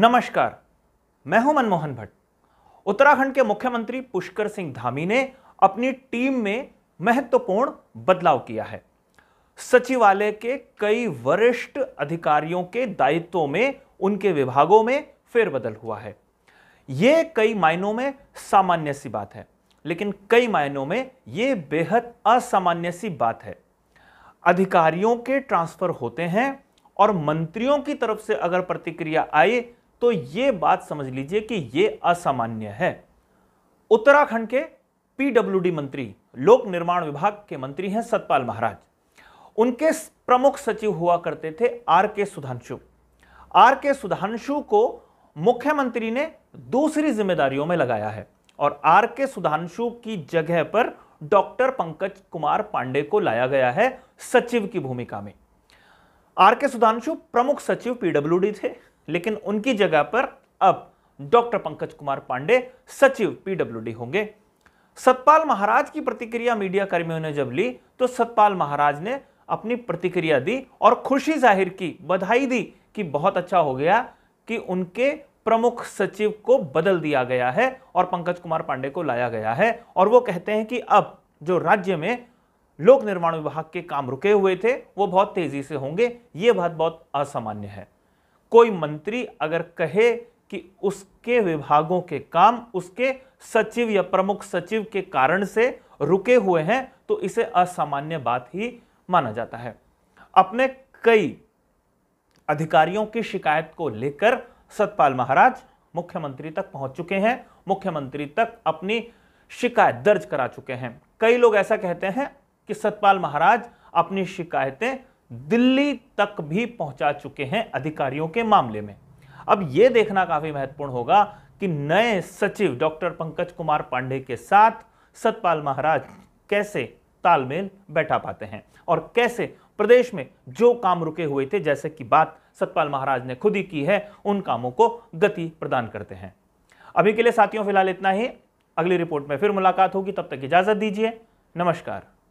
नमस्कार मैं हूं मनमोहन भट्ट उत्तराखंड के मुख्यमंत्री पुष्कर सिंह धामी ने अपनी टीम में महत्वपूर्ण बदलाव किया है सचिवालय के कई वरिष्ठ अधिकारियों के दायित्वों में उनके विभागों में फेरबदल हुआ है ये कई मायनों में सामान्य सी बात है लेकिन कई मायनों में ये बेहद असामान्य सी बात है अधिकारियों के ट्रांसफर होते हैं और मंत्रियों की तरफ से अगर प्रतिक्रिया आई तो ये बात समझ लीजिए कि ये असामान्य है उत्तराखंड के पीडब्ल्यूडी मंत्री लोक निर्माण विभाग के मंत्री हैं सतपाल महाराज उनके प्रमुख सचिव हुआ करते थे आर के सुधांशु आर के सुधांशु को मुख्यमंत्री ने दूसरी जिम्मेदारियों में लगाया है और आर के सुधांशु की जगह पर डॉक्टर पंकज कुमार पांडे को लाया गया है सचिव की भूमिका में आर के सुधांशु प्रमुख सचिव पीडब्ल्यू थे लेकिन उनकी जगह पर अब डॉक्टर पंकज कुमार पांडे सचिव पीडब्ल्यू होंगे सतपाल महाराज की प्रतिक्रिया मीडिया कर्मियों ने जब ली तो सतपाल महाराज ने अपनी प्रतिक्रिया दी और खुशी जाहिर की बधाई दी कि बहुत अच्छा हो गया कि उनके प्रमुख सचिव को बदल दिया गया है और पंकज कुमार पांडे को लाया गया है और वो कहते हैं कि अब जो राज्य में लोक निर्माण विभाग के काम रुके हुए थे वो बहुत तेजी से होंगे ये बात बहुत असामान्य है कोई मंत्री अगर कहे कि उसके विभागों के काम उसके सचिव या प्रमुख सचिव के कारण से रुके हुए हैं तो इसे असामान्य बात ही माना जाता है अपने कई अधिकारियों की शिकायत को लेकर सतपाल महाराज मुख्यमंत्री तक पहुंच चुके हैं मुख्यमंत्री तक अपनी शिकायत दर्ज करा चुके हैं कई लोग ऐसा कहते हैं कि सतपाल महाराज अपनी शिकायतें दिल्ली तक भी पहुंचा चुके हैं अधिकारियों के मामले में अब यह देखना काफी महत्वपूर्ण होगा कि नए सचिव डॉक्टर पंकज कुमार पांडे के साथ सतपाल महाराज कैसे तालमेल बैठा पाते हैं और कैसे प्रदेश में जो काम रुके हुए थे जैसे कि बात सतपाल महाराज ने खुद ही की है उन कामों को गति प्रदान करते हैं अभी के लिए साथियों फिलहाल इतना ही अगली रिपोर्ट में फिर मुलाकात होगी तब तक इजाजत दीजिए नमस्कार